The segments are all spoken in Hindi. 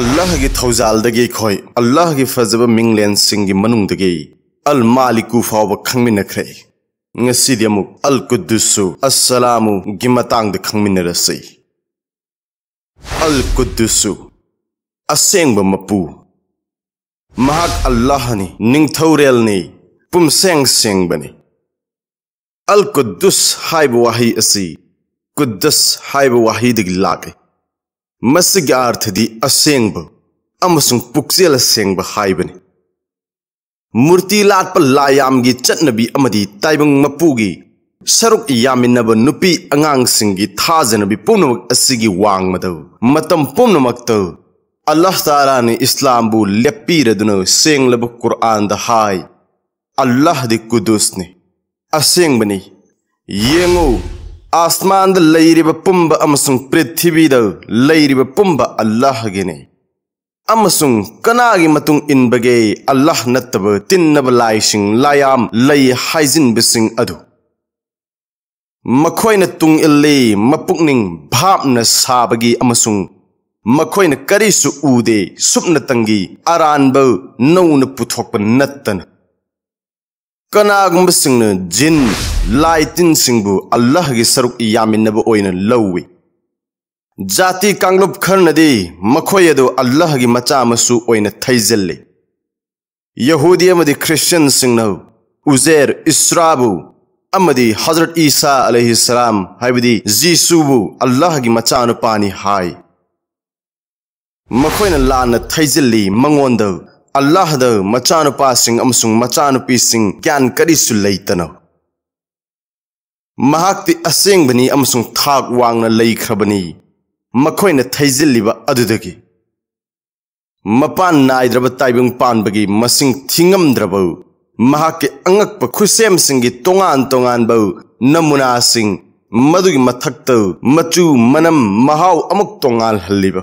Allah gi thauzal dagi khoi Allah gi fazaba minglen sing gi manung dagi Al Maliku fawa khangmin khre ngasi di amuk Al Quddusu Assalamu gi matang de khangmin rasi Al Quddusu aseng ba mapu mahak Allah ni ning thaurel ni pum seng seng bani Al Quddus hai wahi asi Quddus hai wahi dig lage ꯃꯁꯤꯒꯤ ꯑꯥꯔꯊꯗꯤ ꯑꯁꯦꯡꯕ ꯑꯃꯁꯨꯡ ꯄꯨꯛꯆꯦꯜ ꯑꯁꯦꯡꯕ ꯍꯥꯏꯕꯅꯤ ꯃꯨꯔꯇꯤ ꯂꯥꯠꯄ ꯂꯥꯌꯥꯝꯒꯤ ꯆꯠꯅꯕꯤ ꯑꯃꯗꯤ ꯇꯥꯏꯕꯪ ꯃꯄꯨꯒꯤ ꯁꯔꯨꯛ ꯌꯥꯃꯤꯟꯅꯕ ꯅꯨꯄꯤ ꯑꯉꯥꯡꯁꯤꯡꯒꯤ ꯊꯥꯖꯅꯕꯤ ꯄꯨꯝꯅꯃꯛ ꯑꯁꯤꯒꯤ ꯋꯥꯡꯃꯗ ꯃꯇꯝ ꯄꯨꯝꯅꯃꯛꯇ ꯑꯜꯂꯥꯍ ꯇꯥꯂꯥꯅ ꯏꯁꯂꯥꯝꯕꯨ ꯂꯦꯞꯄꯤꯔꯗꯨꯅ ꯁꯦꯡꯂꯕ ꯀꯨꯔآꯟꯗ ꯍꯥꯏ ꯑꯜꯂꯥꯍꯗꯤ ꯀꯨꯗꯨꯁꯅꯤ ꯑꯁꯦꯡꯕꯅꯤ ꯌꯦꯡꯉꯨ आसमान लेरिब पुंब अमसुंग पृथ्वीद लेरिब अल्लाह गिने अमसुंग कनागी मतुंग इनबगे अल्लाह नत्तब तिन्नब लाइशिंग लायाम लई हाइजिन तुंग इल्ले भापन साबगी अमसुंग मखोइन उदे सुपन तंगी अरानब नौन पुथोक नत्तन ꯀꯅꯥꯒꯨꯝꯕ ꯁꯤꯡꯅ ꯖꯤꯟ ꯂꯥꯏ ꯇꯤꯟ ꯁꯤꯡꯕꯨ ꯑꯜꯂꯥꯍꯒꯤ ꯁꯔꯨꯛ ꯌꯥꯃꯤꯟꯅꯕ ꯑꯣꯏꯅ ꯂꯧꯏ ꯖꯥꯇꯤ ꯀꯥꯡꯂꯨꯞ ꯈꯔꯅꯗꯤ ꯃꯈꯣꯏ ꯑꯗꯨ ꯑꯜꯂꯥꯍꯒꯤ ꯃꯆꯥ ꯃꯁꯨ ꯑꯣꯏꯅ ꯊꯩꯖꯤꯜꯂꯤ ꯌꯍꯨꯗꯤ ꯑꯃꯗꯤ ꯈ꯭ꯔꯤꯁꯇꯤꯌꯟꯁꯤꯡꯅ ꯎꯖꯦꯔ ꯏꯁ꯭ꯔꯥꯕꯨ ꯑꯃꯗꯤ ꯍꯖꯔꯠ ꯏꯁꯥ ꯑꯂꯩꯍꯤ ꯁꯂꯥꯝ ꯍꯥꯏꯕꯗꯤ ꯖꯤꯁꯨꯕꯨ ꯑꯜꯂꯥꯍꯒꯤ ꯃꯆꯥꯅꯨꯄꯥꯅꯤ ꯍꯥꯏ ꯃꯈꯣꯏꯅ ꯂꯥꯟꯅ ꯊꯩꯖꯤꯜꯂꯤ ꯃꯉꯣꯟꯗ Allah da machanupa sing amsung machanupi sing kyan kadi sulaitano. Mahakti asing bani amsung thak wang na lay khabani. Makoy na thaizili ba adudagi. Mapan na idraba taibung pan bagi masing thingam drabau. Mahaki angak pa khusem singi tongan tongan bau namuna sing madugi mathak tau machu manam mahaw amuk tongal haliba.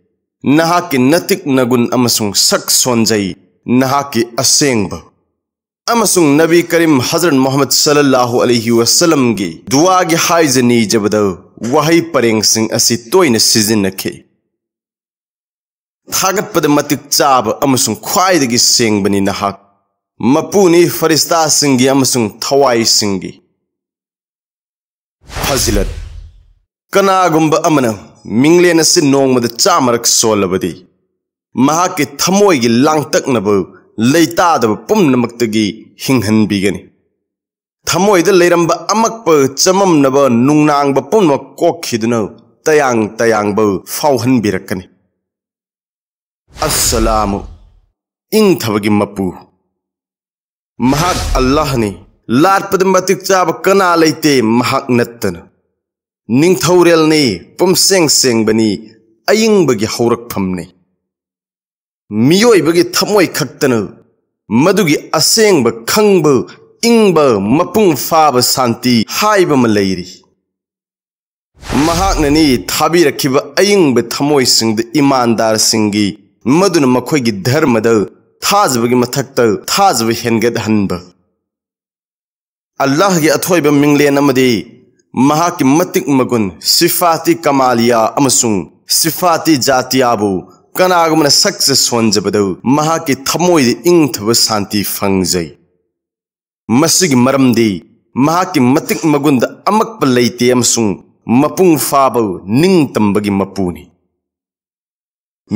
ꯅꯍꯥꯛꯀꯤ ꯅꯇꯤꯛ ꯅꯒꯨꯟ ꯑꯃꯁꯨꯡ ꯁꯛ ꯁꯣꯟꯖꯩ ꯅꯍꯥꯛꯀꯤ ꯑꯁꯦꯡꯕ ꯑꯃꯁꯨꯡ ꯅꯕꯤ ꯀꯔꯤꯝ ꯍꯖꯔꯠ ꯃꯣꯍꯝꯃꯗ ꯁꯜꯂꯜꯂꯥꯍꯨ ꯑꯂꯩꯍꯤ ꯋꯁꯂꯝꯒꯤ ꯗꯨꯋꯥꯒꯤ ꯍꯥꯏꯖꯅꯤꯖꯕꯗ ꯋꯥꯍꯩ ꯄꯔꯦꯡꯁꯤꯡ ꯑꯁꯤ ꯇꯣꯏꯅ ꯁꯤꯖꯤꯟꯅꯈꯤ ꯊꯥꯒꯠꯄꯗ ꯃꯇꯤꯛ ꯆꯥꯕ ꯑꯃꯁꯨꯡ ꯈ꯭ꯋꯥꯏꯗꯒꯤ ꯁꯦꯡꯕꯅꯤ ꯅꯍꯥꯛ ꯃꯄꯨꯅꯤ ꯐꯔꯤꯁꯇꯥꯁꯤꯡꯒꯤ ꯑꯃꯁꯨꯡ ꯊꯋꯥꯏꯁꯤꯡꯒꯤ ꯐꯖꯤꯂꯠ ꯀꯅꯥꯒꯨꯝꯕ ꯑꯃꯅ ꯃꯤꯡꯂꯦꯟ ꯑꯁꯤ ꯅꯣꯡꯃꯗ ꯆꯥꯝꯃꯔꯛ ꯁꯣꯜꯂꯕꯗꯤ ꯃꯍꯥꯛꯀꯤ ꯊꯃꯣꯏꯒꯤ ꯂꯥꯡꯇꯛꯅꯕ ꯂꯩꯇꯥꯗꯕ ꯄꯨꯝꯅꯃꯛꯇꯒꯤ ꯍꯤꯡꯍꯟꯕꯤꯒꯅꯤ ꯊꯃꯣꯏꯗ ꯂꯩꯔꯝꯕ ꯑꯃꯛꯄ ꯆꯃꯝꯅꯕ ꯅꯨꯡꯅꯥꯡꯕ ꯄꯨꯝꯅꯃꯛ ꯀꯣꯛꯈꯤꯗꯨꯅ ꯇꯌꯥꯡ ꯇꯌꯥꯡꯕ ꯐꯥꯎꯍꯟꯕꯤꯔꯛꯀꯅꯤ ꯑꯁꯂꯥꯃꯨ ꯏꯪꯊꯕꯒꯤ ꯃꯄꯨ ꯃꯍꯥꯛ ꯑꯜꯂꯥꯍꯅꯤ ꯂꯥꯠꯄꯗ ꯃꯇꯤꯛ ꯆꯥꯕ ꯀꯅꯥ ꯂꯩꯇꯦ ꯃꯍꯥꯛ ꯅꯠꯇꯅ ning thorel ni pum seng seng bani aying bagi haurak pham ni miyoi bagi thamoi khaktanu madugi aseng ba khang ba ing ba mapung fa ba santi hai ba malairi mahak nani thabi rakhi ba aying ba thamoi sing de imandar sing gi madun makhoi gi dharma da thaz bagi mathak ta thaz bi hen ge dhan ba allah gi athoi ba mingle namadi मगुन् सिफाी कमालियाफाती जातिया कगुमन सक्च सोजबद ठमैदइ इभ सानी फङ्जे मगुन अक्प्पले मप्बु मपु नि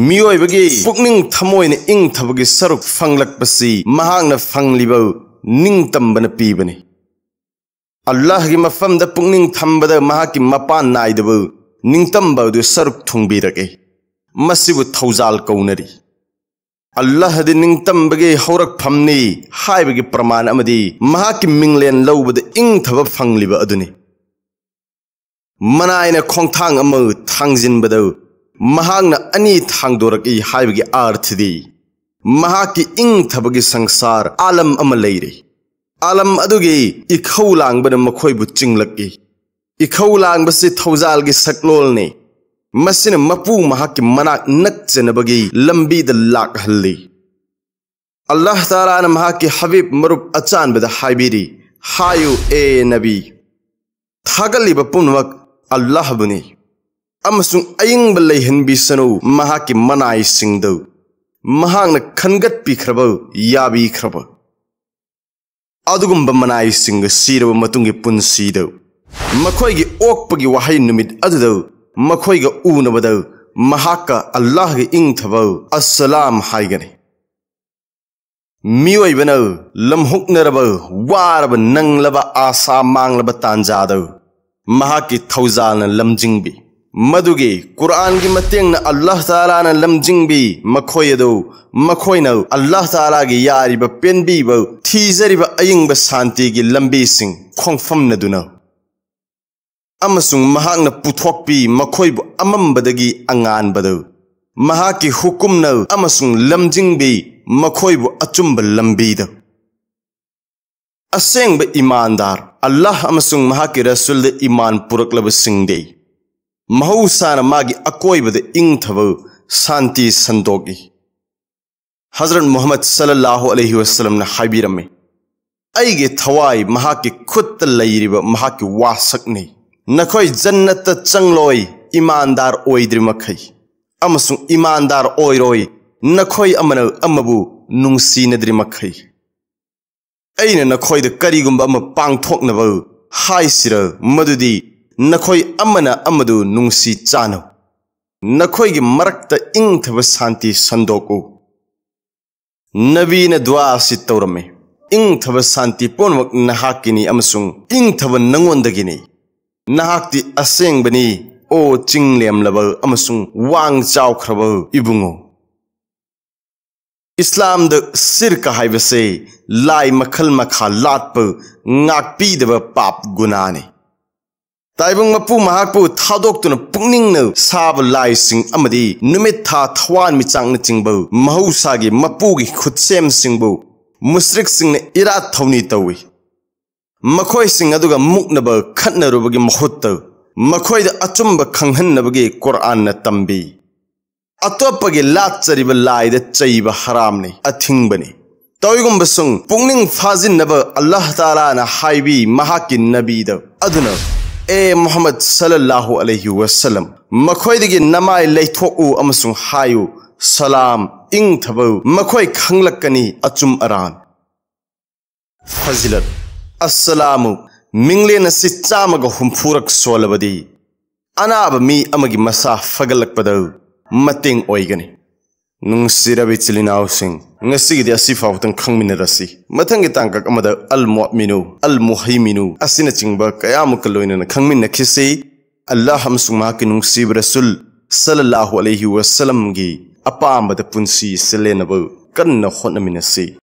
मियोबी पुमैन इङ्गे सरु फङ्बु नि त पिब्ने ಅಲ್ಲಾಹ್ಗೆ ಮಫಮ್ದ ಪುಕ್ನಿಂಗ್ ಥಂಬದ ಮಹಾಕಿ ಮಪಾನ್ ನಾಯ್ದವು ನಿಂತಂಬದು ಸರುಕ್ ಥುಂಬಿರಗೆ ಮಸಿವು ಥೌಜಾಲ್ ಕೌನರಿ ಅಲ್ಲಾಹದ ನಿಂತಂಬಗೆ ಹೌರಕ್ ಫಮ್ನಿ ಹಾಯ್ಬಗೆ ಪ್ರಮಾಣ ಅಮದಿ ಮಹಾಕಿ ಮಿಂಗ್ಲೆನ್ ಲೌಬದ ಇಂಗ್ ಥವ ಫಂಗ್ಲಿವ ಅದುನಿ ಮನಾಯಿನ ಖೋಂಥಾಂಗ್ ಅಮ ಥಾಂಗ್ಜಿನ್ಬದ ಮಹಾಂಗ್ನ ಅನಿ ಥಾಂಗ್ದೋರಕ್ ಈ ಹಾಯ್ಬಗೆ ಆರ್ಥದಿ ಮಹಾಕಿ ಇಂಗ್ ಥಬಗೆ ಸಂಸಾರ ಆಲಂ ಅಮ ಲೈರಿ आलम अदुगी इखौ लांबन मखोइबु चिंगलकी इखौ लांबसे थौजाल की सकलोलने मसिन मपू महाकि मनाक नक्चनबगी लंबीद लाक अल्लाह ताला महा की हबीब मरुप अचान हायु ए नबी थागलिब पुनवक अल्लाह बुनी अमसुंग अयिंग बलै हिनबी महा की मनाई सिंगदौ महांग खनगत पीखरबौ याबी ꯑꯗꯨꯒꯨꯝꯕ ꯃꯅꯥꯏꯁꯤꯡꯒ ꯁꯤꯔꯕ ꯃꯇꯨꯡꯒꯤ ꯄꯨꯟꯁꯤꯗ ꯃꯈꯣꯏꯒꯤ ꯑꯣꯛꯄꯒꯤ ꯋꯥꯍꯩ ꯅꯨꯃꯤꯠ ꯑꯗꯨꯗ ꯃꯈꯣꯏꯒ ꯎꯅꯕꯗ ꯃꯍꯥꯛꯀ ꯑꯜꯂꯥꯍꯒꯤ ꯏꯪꯊꯕ ꯑꯁꯂꯥꯝ ꯍꯥꯏꯒꯅꯤ ꯃꯤꯑꯣꯏꯕꯅ ꯂꯝꯍꯨꯛꯅꯔꯕ ꯋꯥꯔꯕ ꯅꯪꯂꯕ ꯑꯥꯁꯥ ꯃꯥꯡꯂꯕ ꯇꯥꯟꯖꯥꯗ ꯃꯍꯥꯛꯀꯤ ꯊꯧꯖꯥꯜꯅ ꯂꯝꯖꯤꯡꯕꯤ मदुगे कुरान की मतेंग अल्लाह ताला न लमजिंगबी मखोयदो मखोयन अल्लाह ताला की यारिब पेनबीब थीजरिब अयिंगब शांति की लंबी सिंग खोंफम नदुना अमसुंग महाक न पुथोकपी मखोयब अममबदगी अंगानबदो की हुकुम न अमसुंग लमजिंगबी मखोयब अचुंब लंबीद असेंगब ईमानदार अल्लाह अमसुंग महाक की रसूल ईमान पुरकलब सिंगदे ꯃꯍꯧꯁꯥꯅ ꯃꯥꯒꯤ ꯑꯀꯣꯏꯕꯗ ꯏꯪꯊꯕ ꯁꯥꯟꯇꯤ ꯁꯟꯗꯣꯛꯏ ꯍꯖꯔꯠ ꯃꯨꯍꯝꯃꯗ ꯁꯜꯂꯜꯂꯥꯍꯨ ꯑꯂꯩꯍꯤ ꯋꯁꯂꯝꯅ ꯍꯥꯏꯕꯤꯔꯝꯃꯤ ꯑꯩꯒꯤ ꯊꯋꯥꯏ ꯃꯍꯥꯛꯀꯤ ꯈꯨꯠꯇ ꯂꯩꯔꯤꯕ ꯃꯍꯥꯛꯀꯤ ꯋꯥꯁꯛꯅꯤ ꯅꯈꯣꯏ ꯖꯟꯅꯠꯇ ꯆꯪꯂꯣꯏ ꯏꯃꯥꯟꯗꯥꯔ ꯑꯣꯏꯗ꯭ꯔꯤꯃꯈꯩ ꯑꯃꯁꯨꯡ ꯏꯃꯥꯟꯗꯥꯔ ꯑꯣꯏꯔꯣꯏ ꯅꯈꯣꯏ ꯑꯃꯅ ꯑꯃꯕꯨ ꯅꯨꯡꯁꯤꯅꯗ꯭ꯔꯤꯃꯈꯩ ꯑꯩꯅ ꯅꯈꯣꯏꯗ ꯀꯔꯤꯒꯨꯝꯕ ꯑꯃ ꯄꯥꯡꯊꯣꯛꯅꯕ ꯍꯥꯏꯁꯤꯔ ꯃꯗꯨꯗꯤ नखोई अमना अमदु नुंसी चानो नखोई मरक्त इंग शांति संदोकु नवीन दुआ सि तौरमे इंग थब शांति पोनवक नहाकिनी अमसुंग इंग थब नंगोंदगिनी ओ चिंगलेमलब अमसुंग वांग चावख्रब इबुंगो इस्लाम सिरक है लाई मखल मखा लातप पाप daba paap ताइबंग मपु महाकपु थादोक्तुन पुंगनिंगनो साब लाइसिंग अमदी नुमित था थवान मिचांगन चिंगबो महौसागी मपुगी खुदसेम सिंगबो मुस्रिक सिंगने इरा थौनी तौई मखोय सिंग अदुगा मुकनब खतनरुबगी महुत मखोयद अचुम्ब खंगहनबगी कुरान न तंबी अतोपगे लाचरिब लाइद चैब हरामने अथिंगबने तौगुम बसुंग पुंगनिंग फाजिन नब अल्लाह ताला न Hibi महाकी Nabeed अदुना ee moxamed salaallahu alayhi wasalam ꯃꯈꯣꯏꯗꯒꯤ ꯅꯃꯥꯏ ꯂꯩꯊꯣꯛꯎ ꯑꯃꯁꯨꯡ ꯍꯥꯏꯌꯨ ꯁꯂꯥꯝ ꯏꯪꯊꯕ ꯃꯈꯣꯏ ꯈꯪꯂꯛꯀꯅꯤ ꯑꯆꯨꯝ ꯑꯔꯥꯟ ꯐꯖꯤꯂꯠ ꯑꯁꯂꯥꯃꯨ ꯃꯤꯡꯂꯦꯟ ꯑꯁꯤ ꯆꯥꯝꯃꯒ ꯍꯨꯝꯐꯨꯔꯛ ꯁꯣꯜꯂꯕꯗꯤ ꯑꯅꯥꯕ ꯃꯤ ꯑꯃꯒꯤ ꯃꯁꯥ ꯐꯒꯠꯂꯛꯄꯗ ꯃꯇꯦꯡ ꯑꯣꯏꯒꯅꯤ nung sirabi chilinausing nga sigidi asifa utang khangminarasi mathangi kama amada al mu'minu al muhaiminu asina chingba kaya kaloy na kang na nakisi allah hamsung ma nung sib rasul sallallahu alaihi wasallam gi apa amada punsi selena bu kan na na minasi